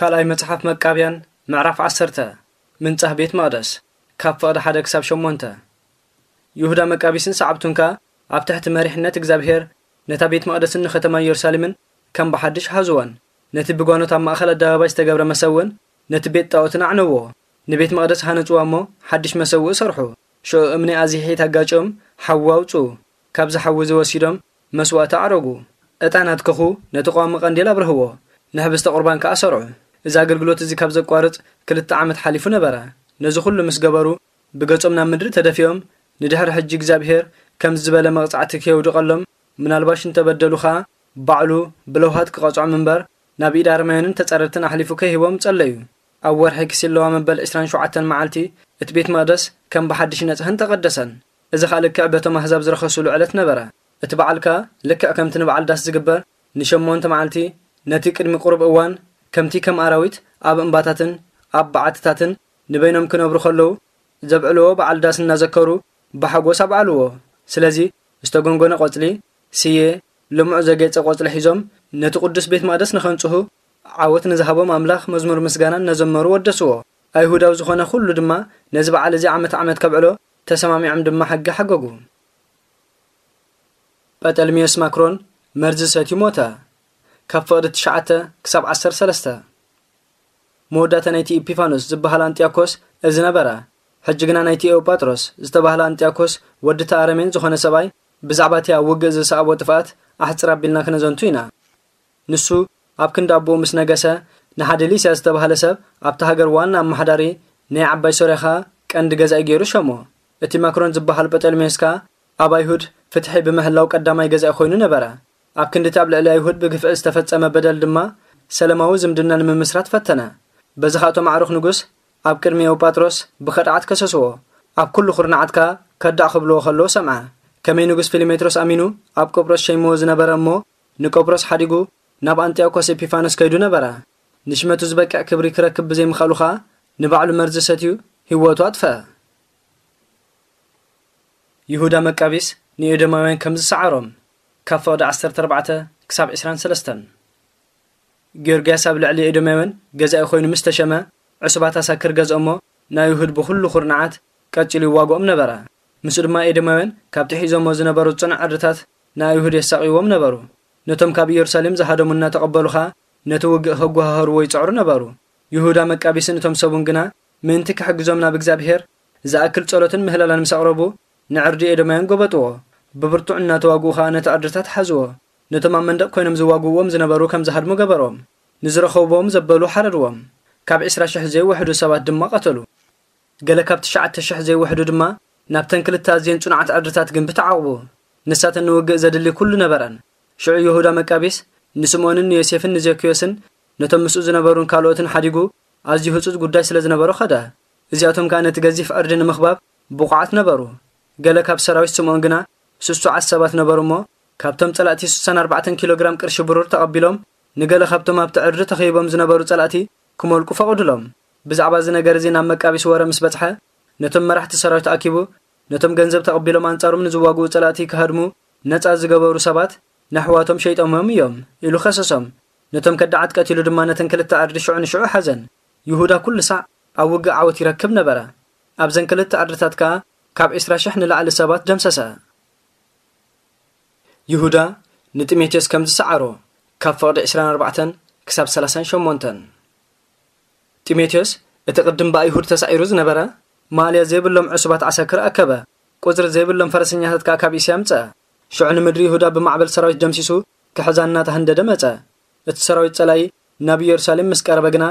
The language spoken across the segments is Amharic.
ካልኣይ መጽሓፍ መቃብያን ምዕራፍ 10 ምንጻሕ ቤት መቕደስ ካብ ፍቕዲ 1 ክሳብ 8 ይሁዳ መቃቢስን ሰዓብቱን ከ ኣብ ትሕቲ መሪሕነት እግዚኣብሔር ነታ ቤት መቕደስን ንኸተማ ኢየሩሳሌምን ከም ብሓድሽ ሃዝወን ነቲ ብጓኖት ኣብ ማእኸል ኣደባባይ ዝተገብረ መሰውን ነቲ ቤት ጣዖትን ኣዕንዎ ንቤት መቕደስ ሃነፅዋ እሞ ሓድሽ መሰውኡ ሰርሑ ሽዑ እምኒ ኣዚሒት ኣጋጮም ሓዊ ኣውፁ ካብዚ ሓዊ ዝወሲዶም መስዋእቲ ኣዕረጉ ዕጣን ኣትክኹ ነቲ ቋሚ ቀንዴል ኣብርህዎ ንሕብስተ ቁርባን ከኣ ሰርዑ እዚ ኣገልግሎት እዚ ካብ ዘቋርፅ ክልተ ዓመት ሓሊፉ ነበረ ነዚ ኩሉ ምስ ገበሩ ብገጾም ናብ ምድሪ ተደፊኦም ንድሕሪ ሕጂ እግዚኣብሔር ከምዚ ዝበለ መቕጻዕቲ ክየውድቐሎም ምናልባሽ እንተበደሉ ኸኣ ባዕሉ ብለውሃት ክቐጽዖም እምበር ናብ ኢድ ኣርማዮንን ተጻረርትን ኣሕሊፉ ከሂቦም ጸለዩ ኣብ ወርሒ ክሲለዋ መበል 27 መዓልቲ እቲ ቤት መቕደስ ከም ብሓድሽ ነጽህን ተቐደሰን እዚ ኸኣ ልክዕ በቶም ኣሕዛብ ዝረኸሱሉ ዕለት ነበረ እቲ በዓልካ ልክዕ ከምቲ ንበዓል ዳስ ዝግበር ን8 መዓልቲ ነቲ ቅድሚ ቁርብ እዋን ከምቲ ከም ኣራዊት ኣብ እምባታትን ኣብ በዓትታትን ንበይኖም ክነብሩ ከለዉ ዘብዕልዎ በዓል ዳስ እናዘከሩ ብሓጎስ ኣብዓልዎ ስለዚ ዝተጎንጎነ ቆፅሊ ስየ ልሙዕ ዘጌፀ ቆፅሊ ሒዞም ነቲ ቅዱስ ቤት ማእደስ ንኸንጽሁ ዓወት ንዝሃቦም ኣምላኽ መዝሙር ምስጋናን ነዘመሩ ወደስዎ ኣይሁዳዊ ዝኾነ ኩሉ ድማ ነዚ በዓል እዚ ዓመት ዓመት ከብዕሎ ተሰማሚዖም ድማ ሓጊ ሓገጉ ጰጠልሚዮስ ማክሮን መርዚ ሰትዩ ሞታ ካብ ፍቕዲ ትሽዓተ ክሳብ 1ሰለስተ መወዳእታ ናይቲ ኢጲፋኖስ ዝበሃል ኣንጢያኮስ እዚ ነበረ ሕጂ ግና ናይቲ ኤዎጳጥሮስ ዝተባህለ ኣንጢያኮስ ወዲ ተኣረሜን ዝኾነ ሰብኣይ ብዛዕባ እቲያ ውግእ ዝሰኣቦ ጥፋኣት ኣሕፅር ኣቢልና ክነዘንቱ ኢና ንሱ ኣብ ክንዲ ምስ ነገሰ ንሓደ ሊስያ ዝተባህለ ሰብ ኣብቲ ሃገር ዋና ኣመሓዳሪ ናይ ዓባይ ሶርያ ኸኣ ቀንዲ ገዛኢ ገይሩ ሸሞ እቲ ማክሮን ዝበሃል ጰጠልሜስካ ኣብ ኣይሁድ ፍትሒ ብምህላው ቀዳማይ ገዛኢ ኮይኑ ነበረ ኣብ ክንዲ ኣብ ልዕሊ ኣይሁድ ብግፍዕ ዝተፈጸመ በደል ድማ ሰለማዊ ዝምድና ንምምስራት ፈተነ በዚ ኸ እቶም ኣዕሩኽ ንጉስ ኣብ ቅድሚ ኤውጳጥሮስ ብኸድዓት ከሰስዎ ኣብ ኩሉ ኹርናዓትካ ከዳእ ክብልዎ ከለዎ ሰምዐ ከመይ ንጉስ ፊሊሜጥሮስ ኣሚኑ ኣብ ቆጵሮስ ሸይምዎ ዝነበረ እሞ ንቆጵሮስ ሓዲጉ ናብ ኣንጢያኮስ ኤፒፋኖስ ከይዱ ነበረ ንሽመቱ ዝበቅዕ ክብሪ ክረክብ ብዘይምኽኣሉ ኸኣ ንባዕሉ መርዚ ሰትዩ ህይወቱ ኣጥፈአ ይሁዳ መቃቢስ ንኤዶማውያን ከም ዝሰዓሮም ካብ ፈቅዲ 14 ክሳብ 23 ጊዮርግያስ ኣብ ልዕሊ ኢዶሜዎን ገዛኢ ኮይኑ ምስ ተሸመ ዕሱባት ኣሳክር ገዝኦ እሞ ናይ ይሁድ ብኩሉ ኩርናዓት ቀፂሉ ይዋግኦም ነበረ ምስኡ ድማ ኤዶማውያን ካብቲ ሒዞሞ ዝነበሩ ፅኑዕ ዕርታት ናይ ይሁድ የሳቂዎም ነበሩ ነቶም ካብ ኢየሩሳሌም ዝሃደሙ እናተቐበሉ ኸኣ ነቲ ውግእ ኸጓሃህርዎ ይፅዕሩ ነበሩ ይሁዳ መቃቢስን እቶም ሰቡን ግና ምእንቲ ክሕግዞም ናብ እግዚኣብሄር ዝኣክል ጸሎትን ምህለላን ምስ ኣቕረቡ ንዕርዲ ኤዶማውያን ጐበጥዎ ብብርቱዕ እናተዋግኡ ከዓ ነቲ ኣድርታት ሓዝዎ ነቶም ኣብ መንደቕ ኮይኖም ዝዋግዎም ዝነበሩ ከም ዝሃድሙ ገበሮም ንዝረኸብዎም ዘበሉ ሓረድዎም ካብ 20,000 ዘይውሕዱ ሰባት ድማ ቐተሉ ገለ ካብ 9,000 ዘይውሕዱ ድማ ናብተን ክልተ ኣዝየን ጽኑዓት ዕድርታት ግንቢ ተዓቕቡ ንሳተን ንውግእ ዘድሊ ኩሉ ነበረን ሽዑ ይሁዳ መቃቢስ ንስምዖንን ንዮሴፍን ንዘኪዮስን ነቶም ምስኡ ዝነበሩን ካልኦትን ሓዲጉ ኣዝዩ ህፁፅ ጉዳይ ስለ ዝነበሩ ኸደ እዚኣቶም ከዓ ነቲ ገዚፍ ዕርዲ ንምኽባብ ብቑዓት ነበሩ ገለ ካብ ሰራዊት ስምዖን ግና ስሱዓት ሰባት ነበሩ እሞ ካብቶም ጸላእቲ 64 ኪሎ ግራም ቅርሺ ብሩር ተቐቢሎም ንገለ ካብቶም ኣብቲ ዕድሪ ተኸይቦም ዝነበሩ ጸላእቲ ክመልቁ ፈቕድሎም ብዛዕባ እዚ ነገር እዚ ናብ መቃቢስ ወረ ምስ በጽሐ ነቶም መራሕቲ ሰራዊት ተኣኪቡ ነቶም ገንዘብ ተቐቢሎም ኣንጻሮም ንዝዋግኡ ጸላእቲ ክሃድሙ ነፃ ዝገበሩ ሰባት ንኣሕዋቶም ሸይጦምም እዮም ኢሉ ኸሰሶም ነቶም ከዳዓት ቀቲሉ ድማ ነተን ክልተ ዕድሪ ሽዑ ንሽዑ ሓዘን ይሁዳ ኩሉ ሳዕ ኣብ ውግእ ዓወት ይረክብ ነበረ ኣብዘን ክልተ ዕድርታት ከዓ ካብ 20 ንላዕሊ ሰባት ደምሰሰ ይሁዳ ንጢሞቴዎስ ከም ዝሰዓሮ ካብ ፍቕዲ 24 ክሳብ 38 ጢሞቴዎስ እቲ ቅድም ብኣይሁድ ተሳዒሩ ዝነበረ ማልያ ዘይብሎም ዕሱባት ዓሰክር ኣከበ ቁፅሪ ዘይብሎም ፈረሰኛታት ከዓ ካብ እስያ ምፀአ ሽዑ ንምድሪ ይሁዳ ብማዕበል ሰራዊት ደምሲሱ ክሕዛ ታህንደደ መፀ እቲ ሰራዊት ጸላይ ናብ ኢየሩሳሌም ምስ ቀረበ ግና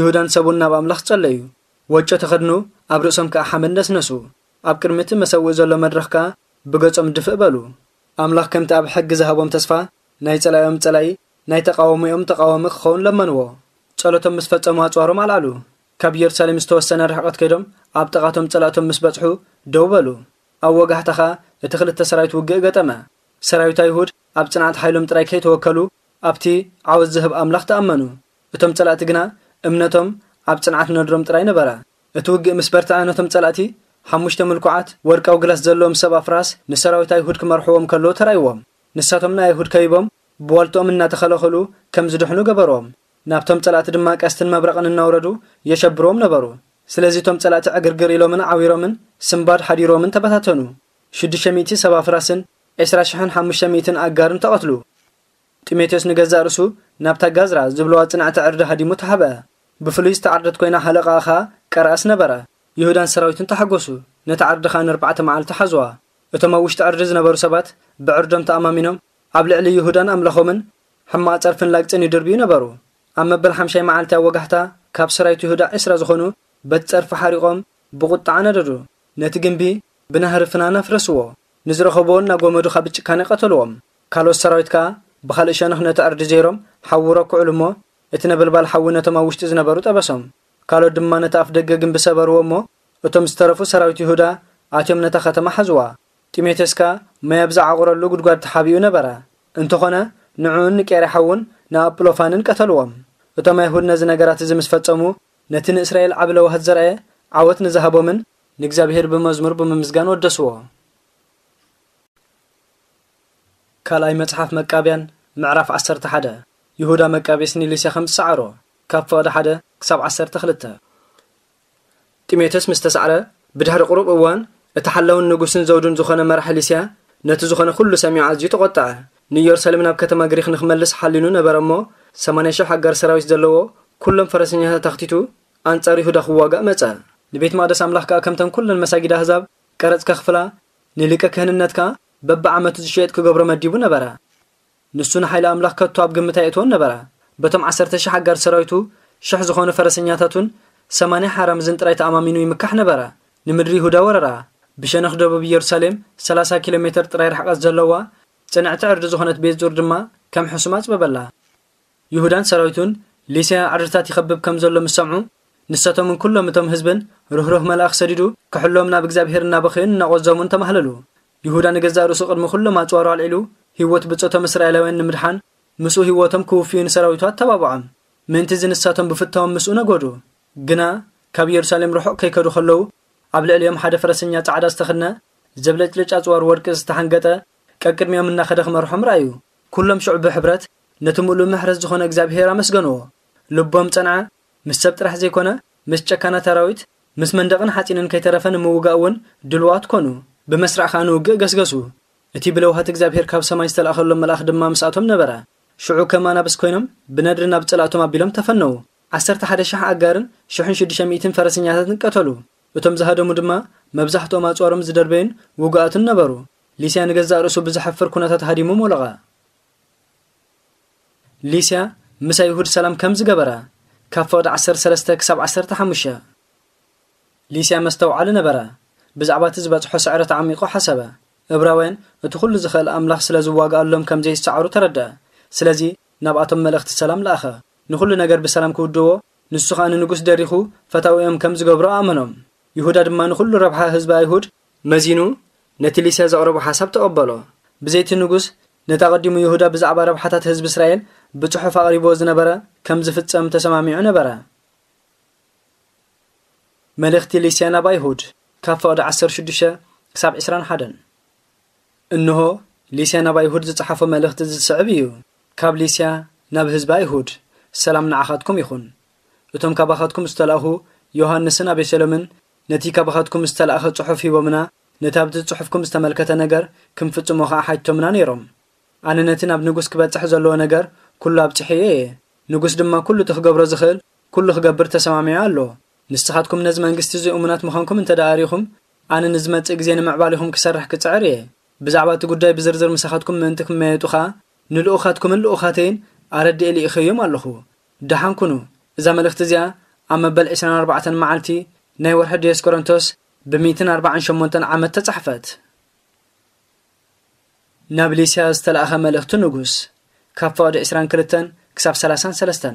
ይሁዳን ሰቡን ናብ ኣምላኽ ጸለዩ ወጮ ተኸድኑ ኣብ ርእሶም ከዓ ሓመድ ነስነሱ ኣብ እቲ መሰውኢ ዘሎ መድረኽ ከዓ ብገጾም ድፍእ በሉ ኣምላኽ ከምቲ ኣብ ሕጊ ዝሃቦም ተስፋ ናይ ጸላዮም ጸላኢ ናይ ተቃወሚኦም ተቃወሚ ክኸውን ለመንዎ ጸሎቶም ምስ ፈጸሙ ኣጽዋሮም ኣልኣሉ ካብ ኢየሩሳሌም ዝተወሰነ ርሕቐት ከይዶም ኣብ ጥቓቶም ጸላእቶም ምስ በጽሑ ደው በሉ ኣብ ወጋሕታ ኸ እቲ ክልተ ሰራዊት ውግእ ገጠመ ሰራዊት ኣይሁድ ኣብ ጽንዓት ሓይሎም ጥራይ ከይተወከሉ ኣብቲ ዓወት ዝህብ ኣምላኽ ተኣመኑ እቶም ጸላእቲ ግና እምነቶም ኣብ ጽንዓት ነድሮም ጥራይ ነበራ እቲ ውግእ ምስ በርትዓ ጸላእቲ ሓሙሽተ ምልኩዓት ወርቃዊ ግላስ ዘለዎም ሰብ ኣፍራስ ንሰራዊት ኣይሁድ ክመርሕዎም ከለዉ ተራይዎም ንሳቶም ንኣይሁድ ከይቦም ብዋልጦኦም እናተኸለኸሉ ከም ዝድሕኑ ገበርዎም ናብቶም ጸላእቲ ድማ ቀስትን መብረቕን እናውረዱ የሸብሮም ነበሩ ስለዚ እቶም ጸላእቲ ዕግርግር ኢሎምን ዓዊሮምን ስምባድ ሓዲሮምን ተበታተኑ 600 ሰብ ኣፍራስን 20500 ኣጋርን ተቐትሉ ጢሞቴዎስ ንገዛእ ርእሱ ናብታ ጋዝራ ዝብለዋ ጽናዕቲ ዕርዲ ሃዲሙ ተሃበአ ብፍሉይ ዝተዓርደት ኮይና ሃለቓ ኸኣ ቀረአስ ነበረ ይሁዳን ሰራዊትን ተሓገሱ ነቲ ዓርዲ ዓርድኻ ንርባዕተ መዓልቲ ሓዝዋ እቶም ኣብ ውሽጢ ዕርዲ ዝነበሩ ሰባት ብዕርዶም ተኣማሚኖም ኣብ ልዕሊ ይሁዳን ኣምለኾምን ሕማቕ ጸርፍን ላግፅን ይድርብዩ ነበሩ ኣብ መበል ሓምሻይ መዓልቲ ኣብ ወጋሕታ ካብ ሰራዊት ይሁዳ ዕስራ ዝኾኑ በቲ ጸርፊ ሓሪቖም ብቝጣዓ ነደዱ ነቲ ግንቢ ብናህሪ ፍናና ፍረስዎ ንዝረኸብዎን ናብ ጐመዱ ካብ ጭካነ ቐተልዎም ካልኦት ሰራዊት ከዓ ብኻልእ ሸነኽ ነቲ ዕርዲ ዘይሮም ሓውሮ ረክዑሉ እሞ እቲ ነበልባል ሓዊ ነቶም ኣብ ውሽጢ ዝነበሩ ጠበሶም ካልኦት ድማ ነቲ ኣፍ ደገ ግንቢ ሰበርዎ እሞ እቶም ዝተረፉ ሰራዊት ይሁዳ ኣትዮም ነታ ኸተማ ሓዝዋ ጢሞቴስ ካ ዝዓቑረሉ ጉድጓድ ተሓቢኡ ነበረ እንተኾነ ንዑኡን ንቄርሓ እውን ንኣጵሎፋንን ቀተልዎም እቶም ኣይሁድ ነዚ ነገራት እዚ ምስ ፈጸሙ ነቲ ንእስራኤል ዓብ ለውሃት ዘርአየ ዓወት ንዝሃቦምን ንእግዚኣብሄር ብመዝሙር ብምምዝጋን ወደስዎ ካልኣይ መጽሓፍ መቃብያን ምዕራፍ 11 ይሁዳ መቃቤስ ንሊሴ ከም ዝሰዕሮ ካብ ፍቕዲ ሓደ ክሳብ 12 ጢሞቴዎስ ምስ ተሰዕረ ብድሕሪ ቁሩብ እዋን እቲ ሓላውን ንጉስን ዘውዱን ዝኾነ መራሒ ሊስያ ነቲ ዝኾነ ኩሉ ሰሚዑ ኣዝዩ ተቆጣዐ ንኢየሩሳሌም ናብ ከተማ ግሪክ ንክመልስ ሓሊኑ ነበረ እሞ 8 80,000 ሃጋር ሰራዊት ዘለዎ ኩሎም ፈረሰኛታት ኣኽቲቱ ኣንጻር ይሁዳ ክዋጋእ መጸ ንቤት መቕደስ ኣምላኽ ከዓ ከምተን ኩለን መሳጊድ ኣህዛብ ቀረፅካ ክፍላ ንሊቀ ክህንነት ከዓ ዓመቱ ዝሸየጥ ክገብሮ መዲቡ ነበረ ንሱ ንሓይሊ ኣምላኽ ከቶ ኣብ ግምታ የእትዎን ነበረ በቶም 1,000 ሓጋር ሰራዊቱ ሽሕ ዝኾነ ፈረሰኛታቱን ሰማንያ ሓራምዝን ጥራይ ተኣማሚኑ ይምካሕ ነበራ ንምድሪ ይሁዳ ወረራ ብሸነኽ ደቡብ ኢየሩሳሌም 30 ኪሎ ሜትር ጥራይ ርሕቐት ዘለዋ ፅንዕቲ ዕርዲ ዝኾነት ቤት ዙር ድማ ከም ሕሱማ ኣፅበበላ ይሁዳን ሰራዊቱን ሊስያ ዕርድታት ይኸብብ ከም ዘሎ ምስ ሰምዑ ንሳቶምን ኩሎም እቶም ህዝብን ርህሩህ መልኣኽ ሰዲዱ ክሕሎም ናብ እግዚኣብሄር እናበኽዩን እናቆዘሙን ተማህለሉ ይሁዳ ንገዛ ርእሱ ቅድሚ ኩሎም ኣፅዋሩ ኣልዒሉ ህይወት ብፆቶም እስራኤላውያን ንምድሓን ምስኡ ህይወቶም ክውፍዩ ንሰራዊቱ ኣተባብዖም ምእንቲ እዚ ንሳቶም ብፍታዎም ምስኡ ነጎዱ ግና ካብ ኢየሩሳሌም ርሑቕ ከይከዱ ከለዉ ኣብ ልዕሊኦም ሓደ ፈረሰኛ ፃዕዳ ዝተኽነ ዘብለጭልጫ ኣፅዋር ወርቂ ዝተሓንገጠ ቀቅድሚኦም እናኸደ ክመርሖም ርኣዩ ኩሎም ሽዑ ብሕብረት ነቲ ምሉእ ምሕረት ዝኾነ እግዚኣብሄር ኣመስገንዎ ልቦም ፀንዓ ምስ ሰብ ጥራሕ ዘይኮነ ምስ ጨካና ተራዊት ምስ መንደቕን ሓፂንን ከይተረፈ ንምውጋእ እውን ድልዋት ኮኑ ብመስራዕ ከዓ ንውግእ ገስገሱ እቲ ብለውሃት እግዚኣብሄር ካብ ሰማይ ዝተለኣኸሎም መልኣኽ ድማ ምስኣቶም ነበራ ሽዑ ከማ ናብ ኮይኖም ብነድሪ ናብ ፀላእቶም ኣቢሎም ተፈነዉ 11,000 ኣጋርን 1600 ፈረሰኛታትን ቀተሉ እቶም ዝሃደሙ ድማ መብዛሕትኦም ኣፅዋሮም ዝደርበይን ውጉኣትን ነበሩ ሊስያ ንገዛእ ርእሱ ብዝሓፍር ኩነታት ሃዲሙ ሞለቓ ሊስያ ምስ ኣይሁድ ሰላም ከም ዝገበራ ካብ ፈቕዲ 13 ክሳብ 15 ሊስያ መስተውዓሊ ነበራ ብዛዕባ እቲ ዝበፅሖ ስዕረት ዓሚቑ ሓሰባ ዕብራውያን እቲ ኩሉ ዝኽእል ኣምላኽ ስለ ዝዋግኣሎም ከም ዘይሰዓሩ ተረድአ ስለዚ ናብኣቶም መልእኽቲ ሰላም ለኣኸ ንኹሉ ነገር ብሰላም ክውድቦ ንሱ ከዓ ንንጉስ ደሪኹ ፈታዊኦም ከም ዝገብሮ ኣመኖም ይሁዳ ድማ ንኹሉ ረብሓ ህዝቢ ኣይሁድ መዚኑ ነቲ ሊሰ ዘቕረቡ ሓሳብ ተቐበሎ ብዘይቲ ንጉስ ነታ ቐዲሙ ይሁዳ ብዛዕባ ረብሓታት ህዝቢ እስራኤል ብጽሑፍ ኣቕሪቦ ዝነበረ ከም ዝፍጸም ተሰማሚዑ ነበረ መልእኽቲ ሊስያ ናብ ኣይሁድ ካብ ፍቕዲ 16 ክሳብ 21 እንሆ ሊስያ ናብ ኣይሁድ ዝጸሓፎ መልእኽቲ ዝስዕብ እዩ ካብ ሊስያ ናብ ህዝቢ ኣይሁድ ሰላም ንዓኻትኩም ይኹን እቶም ካባኻትኩም ዝተላእኹ ዮሃንስን ኣቤሰሎምን ነቲ ካባኻትኩም ዝተላእኸ ጽሑፍ ሂቦምና ነቲ ኣብቲ ጽሑፍኩም ዝተመልከተ ነገር ክንፍጽሞ ኸዓ ሓጅቶምና ነይሮም ኣነ ነቲ ናብ ንጉስ ክበጽሕ ዘለዎ ነገር ኵሉ ኣብጽሕየ እየ ንጉስ ድማ ኵሉ እቲ ኽገብሮ ዝኽእል ኵሉ ኽገብር ተሰማሚዑ ኣሎ ንስኻትኩም ነዚ መንግስቲ እዙ እሙናት ምዃንኩም እንተ ደኣሪኹም ኣነ ንዝመጽእ ግዜ ንምዕባል ኢኹም ክሰርሕ ክጽዕር እየ ብዛዕባ እቲ ጉዳይ ብዝርዝር ምሳኻትኩም ምእንቲ ክመየጡ ኸኣ ንልኡኻትኩምን ልኡኻተይን ኣረዲእ ልኢኸዮም ኣለኹ ድሓን ኩኑ እዛ መልእኽቲ እዚኣ ኣብ መበል 24 መዓልቲ ናይ ወርሒ ድስ ቆሮንቶስ ብ148 ዓመት ተጻሕፈት ናብ ሊስያ ዝተለኣኸ መልእኽቲ ንጉስ ካብ ፈቕዲ 22 ክሳብ 33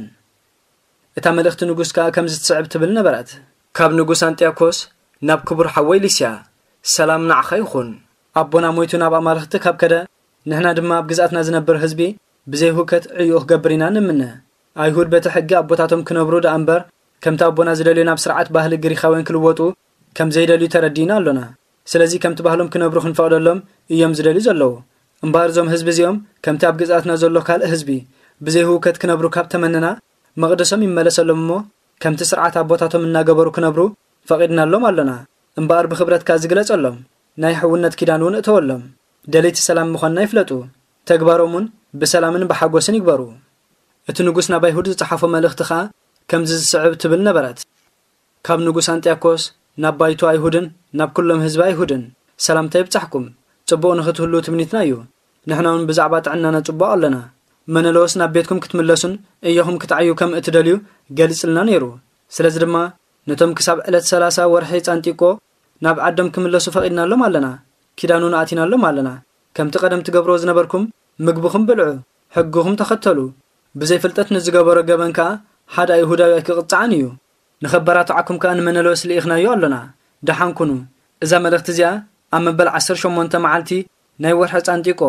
እታ መልእኽቲ ንጉስ ከዓ ከምዚ ትስዕብ ትብል ነበረት ካብ ንጉስ ኣንጢያኮስ ናብ ክቡር ሓወይ ሊስያ ሰላም ናዕኸ ይኹን ኣቦና ሞይቱ ናብ ኣማልኽቲ ካብ ከደ ንሕና ድማ ኣብ ግዛኣትና ዝነብር ህዝቢ ብዘይ ህውከት ዕይኡ ክገብር ኢና ንምነ ኣይሁድ በቲ ሕጊ ኣቦታቶም ክነብሩ ዳኣ እምበር ከምቲ ኣቦና ዝደልዩ ናብ ስርዓት ባህሊ ግሪኻውያን ክልወጡ ከም ዘይደልዩ ተረዲእና ኣሎና ስለዚ ከምቲ ባህሎም ክነብሩ ክንፈቕደሎም እዮም ዝደልዩ ዘለዉ እምበር እዞም ህዝቢ እዚኦም ከምቲ ኣብ ግዛኣትና ዘሎ ካልእ ህዝቢ ብዘይ ህውከት ክነብሩ ካብ ተመንና መቕደሶም ይመለሰሎም እሞ ከምቲ ስርዓት ኣቦታቶም እናገበሩ ክነብሩ ፈቒድናሎም ኣሎና እምበኣር ብክብረትካ ዝግለጸሎም ናይ ሕውነት ኪዳን እውን እተወሎም ደለይቲ ሰላም ምዃንና ይፍለጡ ተግባሮምን ብሰላምን ብሓጎስን ይግበሩ እቲ ንጉስ ናብ ኣይሁድ ዝፀሓፎ መልእኽቲ ኸኣ ከምዚ ዝስዕብ ትብል ነበረት ካብ ንጉስ ኣንጢያኮስ ናብ ባይቱ ኣይሁድን ናብ ኩሎም ህዝቢ ኣይሁድን ሰላምታ ይብጻሕኩም ጽቡቕ ንኽትህሉ ትምኒትና እዩ ንሕና እውን ብዛዕባ ጥዕናና ጽቡቕ ኣለና መነለዎስ ናብ ቤትኩም ክትምለሱን እዮኹም ክትዓዩ ከም እትደልዩ ገሊጽልና ነይሩ ስለዚ ድማ ነቶም ክሳብ ዕለት 30 ወርሒ ጻንጢቆ ናብ ዓዶም ክምለሱ ፈቒድናሎም ኣለና ኪዳኑን ኣቲናሎም ኣለና ከምቲ ቀደም ትገብሮ ዝነበርኩም ምግቢኹም ብልዑ ሕጊኹም ተኸተሉ ብዘይፍልጠት ንዝገበሮ ገበን ከኣ ሓደ ኣይሁዳዊ ክቕፅዓን እዩ ንኸበራትዓኩም ከኣ ንመነለወ ስልኢኽናዮ ኣለና ደሓንኩኑ እዛ መልእኽቲ እዚኣ ኣብ መበል 18 መዓልቲ ናይ ወርሒ ጻንጢቆ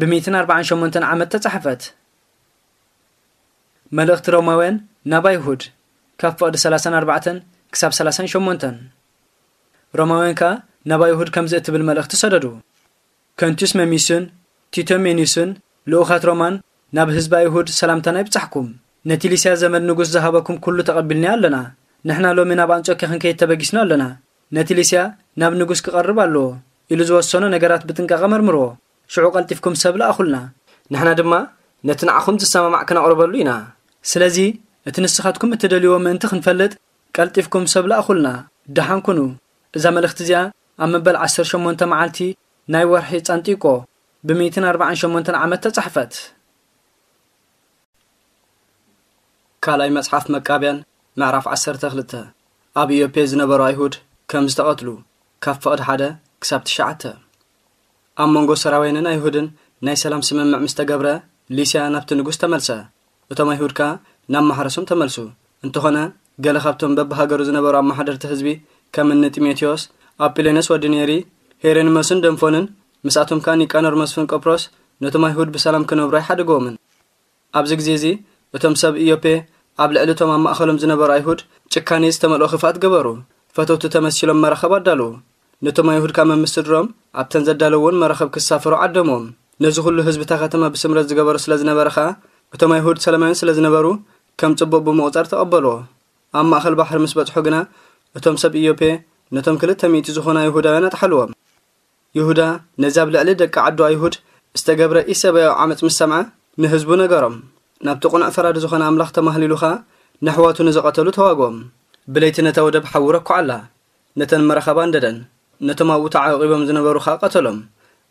ብ148 ዓመት ተጻሕፈት መልእኽቲ ሮማውያን ናብ ኣይሁድ ካብ ፍቕዲ 34 ክሳብ 38 ሮማውያን ከኣ ናብ ኣይሁድ ከም ዝእትብል መልእኽቲ ሰደዱ ከንቲዩስ መሚስን ቲቶ ሜኒስን ልኡኻት ሮማን ናብ ህዝቢ ኣይሁድ ሰላምታና ይብጻሕኩም ነቲ ሊስያ ዘመድ ንጉስ ዝሃበኩም ኩሉ ተቐቢልናዮ ኣለና ንሕና ሎሚ ናብ ኣንጾኪያ ክንከይድ ተበጊስና ኣለና ነቲ ሊስያ ናብ ንጉስ ክቐርብ ኣለዎ ኢሉ ዝወሰኖ ነገራት ብጥንቃቐ መርምርዎ ሽዑ ቐልጢፍኩም ሰብ ለኣኹልና ንሕና ድማ ነቲ ንዓኹም ዝሰማማዕ ክነቕርበሉ ኢና ስለዚ እቲ ንስኻትኩም እትደልይዎ ምእንቲ ክንፈልጥ ቀልጢፍኩም ሰብ ለኣኹልና ድሓንኩኑ እዛ መልእኽቲ እዚኣ ኣብ መበል 18 መዓልቲ ናይ ወርሒ ጸንጢቆ ብ148 ዓመት ተጻሕፈት ካልኣይ መጽሓፍ መቃብያን ምዕራፍ 12 ኣብ ኢዮጴ ዝነበሩ ኣይሁድ ከም ዝተቐትሉ ካብ ፍቕድ 1 ክሳብ ትሽዓተ ኣብ መንጎ ሰራዊንን ኣይሁድን ናይ ሰላም ስምምዕ ምስ ተገብረ ሊስያ ናብቲ ንጉስ ተመልሰ እቶም ኣይሁድካ ናብ ማሕረሶም ተመልሱ እንተኾነ ገለ ካብቶም በብሃገሩ ዝነበሩ ኣብ ማሓደርቲ ህዝቢ ከም እኒ ጢሞቴዎስ ኣብ ፕሌነስ ወዲ ነይሪ ሄረንመስን ደንፎንን ምስኣቶም ከኣ ኒቃኖር መስፍን ቆጵሮስ ነቶም ኣይሁድ ብሰላም ክነብሮ ይሓደግዎምን ኣብዚ ግዜ እዚ እቶም ሰብ ኢዮፔ ኣብ ልዕሊ እቶም ኣብ ማእኸሎም ዝነበሩ ኣይሁድ ጭካኔ ዝተመልኦ ክፍኣት ገበሩ ፈተውቲ ተመሲሎም መራኸብ ኣዳለዉ ነቶም ኣይሁድ ካብ መምስድሮም ኣብተን ዘዳለውን መራኸብ ክሳፈሩ ዓደሞም ነዚ ኩሉ ህዝቢ እታ ከተማ ብስምረት ዝገበሩ ስለ ዝነበረ ኸኣ እቶም ኣይሁድ ሰላማያን ስለ ዝነበሩ ከም ጽቡቕ ብምቑጻር ተቐበልዎ ኣብ ማእኸል ባሕሪ ምስ በጽሑ ግና እቶም ሰብ ኢዮፔ نتم كلتا ميتي زخونا يهودا ينات حلوام يهودا نزاب لألي دك عدو يهود استقاب رئيسة بيو عامت مستمع نهزبو نقرم نابتقون أفراد زخونا أملاخ تمهلي لخا نحواتو نزغتلو تواقوام بليت نتاودب حورك على نتن مرخبان ددن نتما وطع عقبهم زنبرو خا قتلهم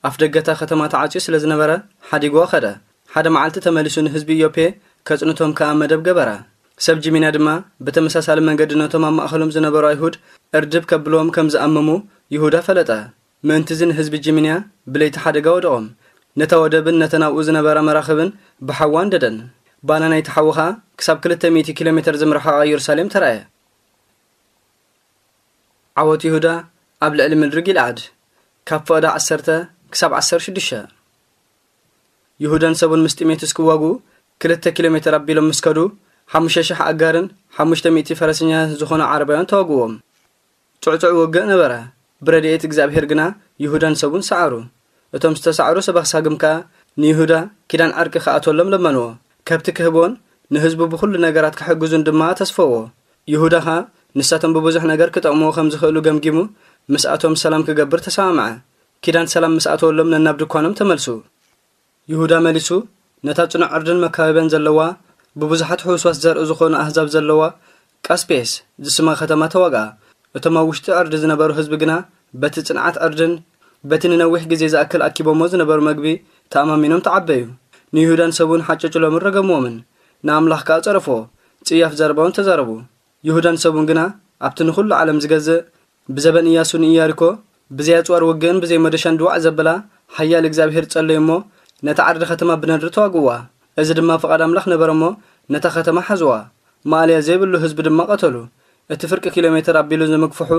أفدقتا ختما تعاتيس لزنبرا حدي قواخده حدا معالت تمالسو نهزبي يوبي كتنتهم كأمدب قبره ሰብ ጅሚና ድማ ብተመሳሳሊ መንገዲ ነቶም ኣብ ማእኸሎም ዝነበሩ ኣይሁድ ዕርድብ ከብልዎም ከም ዝኣመሙ ይሁዳ ፈለጠ ምእንቲ እዚ ንህዝቢ ጅሚንያ ብለይቲ ሓደጋ ወደቖም ነታ ወደብን ነተ ናብኡ ዝነበረ መራኽብን ብሓዋ ንደደን ባና ናይቲ ሓዊ ኸኣ ክሳብ 200 ኪሎ ሜትር ዝምርሓቓ ኢየሩሳሌም ተረአየ ዓወት ይሁዳ ኣብ ልዕሊ ምድሪ ጊልዓድ ካብ ፍቕዳ 1ሰተ ክሳብ 16 ይሁዳን ሰቡን ምስ ክዋጉ 2 ኪሎ ሜትር ኣቢሎም ምስከዱ 5,000 ኣጋርን 500 ፈረሰኛታት ዝኾኑ ዓረባውያን ተዋግዎም ጽዕጽዑ ወግእ ነበረ ብረድኤት እግዚኣብሔር ግና ይሁዳን ሰቡን ሰዕሩ እቶም ዝተሳዕሩ ሰባክሳግም ከኣ ንይሁዳ ኪዳን ዓርቂ ከኣተሎም ለመንዎ ከብቲ ክህቦን ንህዝቡ ብኩሉ ነገራት ክሕግዙን ድማ ተስፈዎ ይሁዳ ኸ ንሳቶም ብብዙሕ ነገር ክጠቕምዎ ከም ዝኽእሉ ገምጊሙ ምስኣቶም ሰላም ክገብር ተሰማምዐ ኪዳን ሰላም ምስኣተወሎም ነናብ ድኳኖም ተመልሱ ይሁዳ መሊሱ ነታ ጽኑዕ ዕርድን መካበብን ዘለዋ ብብዙሓት ሕውስዋስ ዘርኢ ዝኾኑ ኣህዛብ ዘለዋ ቃስፔስ ዝስማ ከተማ ተዋግኣ እቶም ኣብ ውሽጢ ኣርዲ ዝነበሩ ህዝቢ ግና በቲ ጽንዓት ኣርድን በቲ ንነዊሕ ግዜ ዝኣክል ኣኪቦሞ ዝነበሩ መግቢ ተኣማሚኖም ተዓበዩ ንይሁዳን ሰቡን ሓጨጭሎምን ረገምዎምን ንኣምላኽ ከዓ ጸረፎ ጽያፍ ዘረባውን ተዛረቡ ይሁዳን ሰቡን ግና ኣብቲ ንዅሉ ዓለም ዝገዝእ ብዘበን እያሱ ንኢያሪኮ ብዘያፅዋር ውግእን ብዘይ መደሻን ድዋዕ ዘበላ ሓያል እግዚኣብሔር ጸለዩ እሞ ነቲ ዓርዲ ኸተማ ብነድሪ ተዋግዋ እዚ ድማ ፍቓድ ኣምላኽ ነበረ እሞ ነታ ኸተማ ሓዝዋ ማልያ ዘይብሉ ህዝቢ ድማ ቐተሉ እቲ ፍርቂ ኪሎ ሜትር ኣቢሉ ንምግፍሑ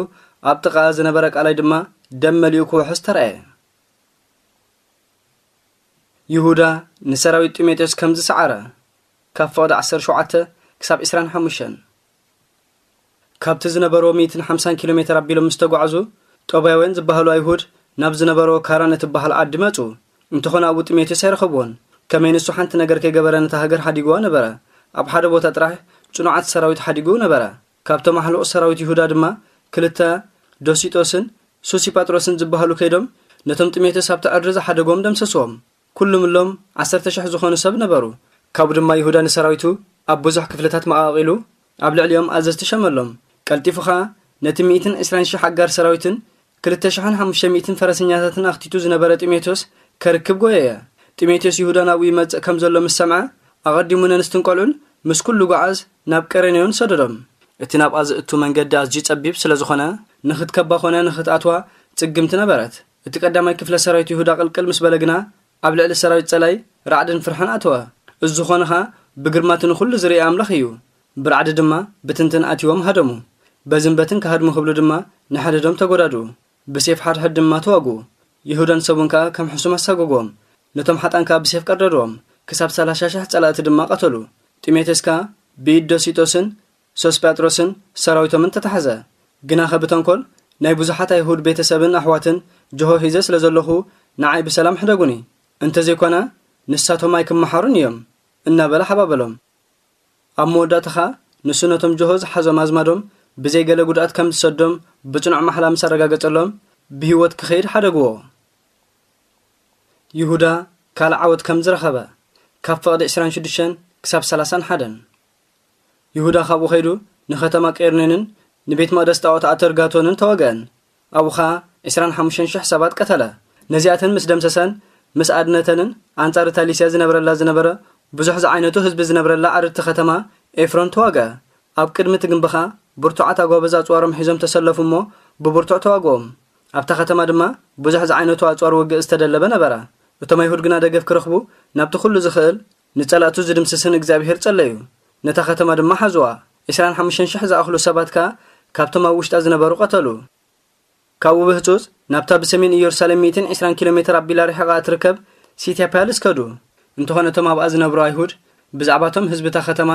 ኣብ ጥቓ ዝነበረ ቃላይ ድማ ደም መሊኡ ክውሕዝ ተረአየ ይሁዳ ንሰራዊት ጢሞቴዎስ ከም ዝሰዓረ ካብ ፍቕዲ 17 ክሳብ 25 ካብቲ ዝነበሮ 150 ኪሎ ሜትር ኣቢሎም ምስ ተጓዕዙ ጦባያውያን ዝበሃሉ ኣይሁድ ናብ ዝነበሮ ካራን እትበሃል ዓዲ መፁ እንተኾነ ኣብኡ ጢሞቴዎስ ኣይረኸብዎን ከመይ ንሱ ሓንቲ ነገር ከይገበረ ነታ ሃገር ሓዲግዋ ነበረ ኣብ ሓደ ቦታ ጥራሕ ፅኑዓት ሰራዊት ሓዲጉ ነበረ ካብቶም ኣህልኦ ሰራዊት ይሁዳ ድማ ክልተ ዶሲጦስን ሱሲ ጳጥሮስን ዝበሃሉ ከይዶም ነቶም ጥሜቶስ ኣብቲ ዕድሪ ዝሓደጎም ደምሰስዎም ኩሉ 1 1,0000 ዝኾኑ ሰብ ነበሩ ካብኡ ድማ ይሁዳ ንሰራዊቱ ኣብ ብዙሕ ክፍልታት መቓቒሉ ኣብ ልዕሊኦም ኣዘዝቲ ሸመሎም ቀልጢፉ ኸኣ ነቲ 120,000 ኣጋር ሰራዊትን 2,500 ፈረሰኛታትን ኣኽቲቱ ዝነበረ ጢሞቴዎስ ከርክብ ጎየ እየ ጢሞቴዎስ ይሁዳናዊ ኣብኡ ይመጽእ ከም ዘሎ ምስ ሰምዐ ኣቐዲሙ ነንስትን ቈልዑን ምስ ኵሉ ጓዓዝ ናብ ቀሬንዮን ሰደዶም እቲ ናብኣ ዝእቱ መንገዲ ኣዝዩ ጸቢብ ስለ ዝኾነ ንኽትከባ ኾነ ንኽትኣትዋ ጽግምቲ ነበረት እቲ ቀዳማይ ክፍለ ሰራዊት ይሁዳ ቕልቅል ምስ በለ ግና ኣብ ልዕሊ ሰራዊት ጸላይ ራዕድን ፍርሓን ኣተወ እዚ ዝኾነ ኸ ብግርማት ንኹሉ ዝርኢ ኣምላኽ እዩ ብራዕዲ ድማ ብትንትን ኣትዎም ሃደሙ በዝንበትን ካሃድሙ ኽብሉ ድማ ንሓደዶም ተጐዳድኡ ብሴፍ ሓድሕድ ድማ ተዋግኡ ይሁዳን ሰቡን ከኣ ከም ሕሱም ኣሳጐግዎም ነቶም ሓጣን ካ ብሴፍ ቀደድዎም ክሳብ 30,000 ጸላእቲ ድማ ቐተሉ ጢሞቴስ ካ ብኢድ ዶሲጦስን ሶስጳጥሮስን ሰራዊቶምን ተታሕዘ ግና ኸብተንኰል ናይ ብዙሓት ኣይሁድ ቤተ ሰብን ኣሕዋትን ጆሆ ሒዘ ስለ ዘለኹ ንዓይ ብሰላም ሕደጉኒ እንተ ዘይኰነ ንሳቶም ኣይክመሓሩን እዮም እናበለ ሓባበሎም ኣብ መወዳእታ ኸ ንሱ ነቶም ጆሆ ዝሓዞም ኣዝማዶም ብዘይገለ ጉድኣት ከም ዝሰዶም ብጽኑዕ ማሕላ ምስ ኣረጋገጸሎም ብህይወት ክኸይድ ሓደግዎ ይሁዳ ካልእ ዓወት ከም ዝረኸበ ካብ ፍቕዲ 26 ክሳብ 31 ይሁዳ ካብኡ ኸይዱ ንኸተማ ቄርኔንን ንቤት መቕደስ ጣዖት ኣተርጋቶንን ተወግአን ኣብኡ ኸዓ 25,000 ሰባት ቀተለ ነዚኣተን ምስ ደምሰሰን ምስ ኣድነተንን ኣንጻር እታ ዝነብረላ ዝነበረ ብዙሕ ዝዓይነቱ ህዝቢ ዝነብረላ ዓርድቲ ኸተማ ኤፍሮን ተዋግአ ኣብ ቅድሚ እቲ ግንቢኻ ብርቱዓት ኣጓበዝ ኣጽዋሮም ሒዞም ተሰለፉ እሞ ብብርቱዕ ተዋግኦም ኣብታ ኸተማ ድማ ብዙሕ ዝዓይነቱ ኣጽዋር ውግእ ዝተደለበ ነበራ እቶም ኣይሁድ ግና ደገፍ ክረኽቡ ናብቲ ኩሉ ዝኽእል ንጸላእቱ ዝድምስስን እግዚኣብሄር ጸለዩ ነታ ኸተማ ድማ ሓዝዋ 25,000 ዝኣኽሉ ሰባት ከኣ ካብቶም ኣብ ውሽጣ ዝነበሩ ቐተሉ ካብኡ ብህጹፅ ናብታ ብሰሜን ኢየሩሳሌም 120 ኪሎ ሜትር ኣቢላ ርሕቓ እትርከብ ሲትያ ፓያልስ ከዱ እንተኾነ እቶም ኣብኣ ዝነብሩ ኣይሁድ ብዛዕባ እቶም ህዝብታ ኸተማ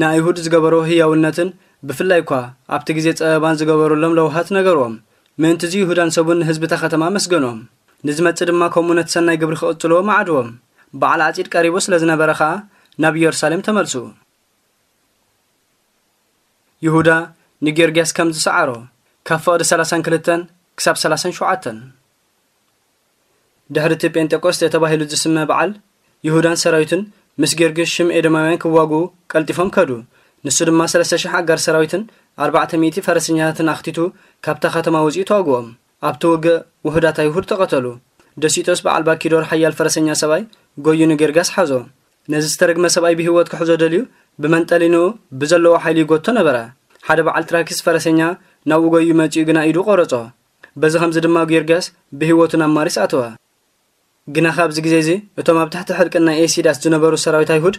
ንኣይሁድ ዝገበሮ ህያውነትን ብፍላይ እኳ ኣብቲ ግዜ ጸበባን ዝገበሩሎም ለውሃት ነገርዎም ምእንቲ እዚ ይሁዳን ሰቡን ንህዝብታ ኸተማ መስገኖም ንዝመፅእ ድማ ከምኡ ነቲ ሰናይ ግብሪ ክቕፅልዎ መዓድዎም በዓል ኣፂድ ቀሪቡ ስለ ዝነበረ ኸዓ ናብ ኢየሩሳሌም ተመልሱ ይሁዳ ንጌርግያስ ከም ዝሰዓሮ ካብ ፍቕዲ 32 ክሳብ 37 ድሕሪ እቲ ጴንጤቆስተ ተባሂሉ ዝስመ በዓል ይሁዳን ሰራዊትን ምስ ጌርግስ ሽም ኤዶማውያን ክዋግኡ ቀልጢፎም ከዱ ንሱ ድማ 3,000 ኣጋር ሰራዊትን 400 ፈረሰኛታትን ኣኽቲቱ ካብታ ኸተማ ውፅኢ ተዋግኦም ኣብቲ ወግእ ውህዳት ኣይሁድ ተቐተሉ ደሲጦስ በዓል ባኪዶር ሓያል ፈረሰኛ ሰብኣይ ጎይኑ ንጌርጋስ ሓዞ ነዚ ዝተረግመ ሰብኣይ ብህይወት ክሕዞ ደልዩ ብመንጠሊንኡ ብዘለዎ ሓይሊ ይጎቶ ነበረ ሓደ በዓል ትራክስ ፈረሰኛ ናብኡ ጐዩ መጺኡ ግና ኢዱ ቈረጾ በዚ ከምዚ ድማ ጌርጋስ ብህይወቱ ናብ ማሪስ ኣተወ ግና ካብዚ ግዜ እዚ እቶም ኣብ ትሕቲ ሕድቅን ናይ ኤሲዳስ ዝነበሩ ሰራዊት ኣይሁድ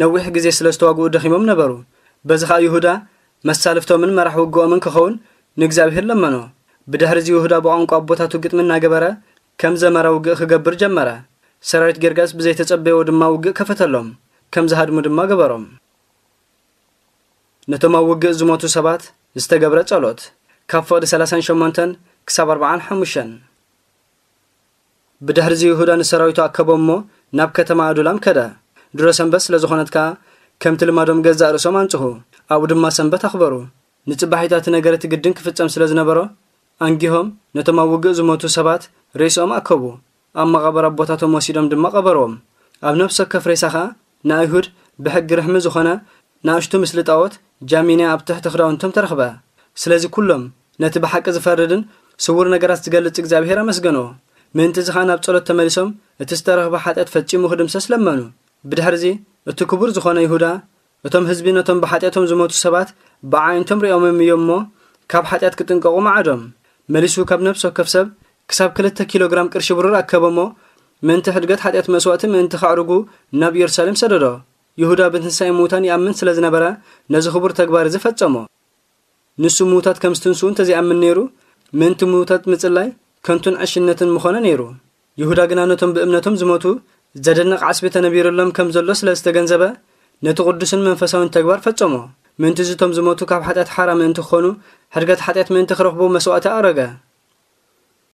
ነዊሕ ግዜ ስለ ዝተዋግኡ ደኺሞም ነበሩ በዚ ከዓ ይሁዳ መሳልፍቶምን መራሕ ውግኦምን ክኸውን ንእግዚኣብሄር ለመኖ ብድሕሪዚ ይሁዳ ብቋንቋ ኣቦታቱ ግጥሚ እናገበረ ከም ዘመረ ውግእ ክገብር ጀመረ ሰራዊት ጌርጋስ ብዘይተጸበዮ ድማ ውግእ ከፈተሎም ከም ዝሃድሙ ድማ ገበሮም ነቶም ኣብ ውግእ ዝሞቱ ሰባት ዝተገብረ ጸሎት ካብ ፍቕዲ 38 ክሳብ 45 ብድሕሪዚ ይሁዳ ንሰራዊቱ ኣከቦ እሞ ናብ ከተማ ኣዱላም ከደ ድሮ ሰንበት ስለ ዝኾነት ከዓ ከምቲ ልማዶም ገዛእ ርእሶም ኣንጽኹ ኣብኡ ድማ ሰንበት ኣኽበሩ ንጽባሒታት ነገረት ግድን ክፍጸም ስለ ዝነበሮ ኣንጊሆም ነቶም ኣብ ውግእ ዝሞቱ ሰባት ሬስኦም ኣከቡ ኣብ መቐበራ ኣቦታቶም ወሲዶም ድማ ቀበርዎም ኣብ ነፍሲ ወከፍ ሬሳ ኸኣ ንኣይሁድ ብሕጊ ርሕሚ ዝኾነ ንኣሽቱ ምስሊ ጣዖት ጃሚንያ ኣብ ትሕቲ ክዳውንቶም ተረኽበ ስለዚ ኵሎም ነቲ ብሓቂ ዝፈርድን ስውር ነገራት ዝገልጽ እግዚኣብሔር ኣመስገኖ ምእንቲ እዚ ኸኣ ናብ ጸሎት ተመሊሶም እቲ ዝተረኽበ ሓጢአት ፈጺሙ ክድምሰስ ለመኑ ብድሕርዚ እቲ ክቡር ዝኾነ ይሁዳ እቶም ህዝቢ ነቶም ብሓጢአቶም ዝሞቱ ሰባት ብዓይነቶም ሪኦምም እዮም እሞ ካብ ሓጢአት ክጥንቀቑ መዓዶም መሊሱ ካብ ነብሶ ከፍ ሰብ ክሳብ 2 ልተ ኪሎ ግራም ቅርሺ ብሩር ኣከበ እሞ ምእንቲ ሕድገት ሓጢአት መስዋእቲ ምእንቲ ካዕርጉ ናብ ኢየሩሳሌም ሰደዶ ይሁዳ ብትንሳኤ ምዉታን ይኣምን ስለ ዝነበረ ነዚ ክቡር ተግባር እዚ ፈጸሞ ንሱ ምዉታት ከም ዝትንስኡ እንተዘይኣምን ነይሩ ምእንቲ ምዉታት ምጽላይ ከንቱን ዕሽነትን ምኾነ ነይሩ ይሁዳ ግና ነቶም ብእምነቶም ዝሞቱ ዘደንቕ ዓስቢ ተነቢሩሎም ከም ዘሎ ስለ ዝተገንዘበ ነቲ ቅዱስን መንፈሳውን ተግባር ፈጸሞ ምእንቲ ዝቶም ዝሞቱ ካብ ሓጢአት ሓራ ምእንቲ ክኾኑ ሕድገት ሓጢአት ምእንቲ ክረኽቡ መስዋእቲ ኣረገ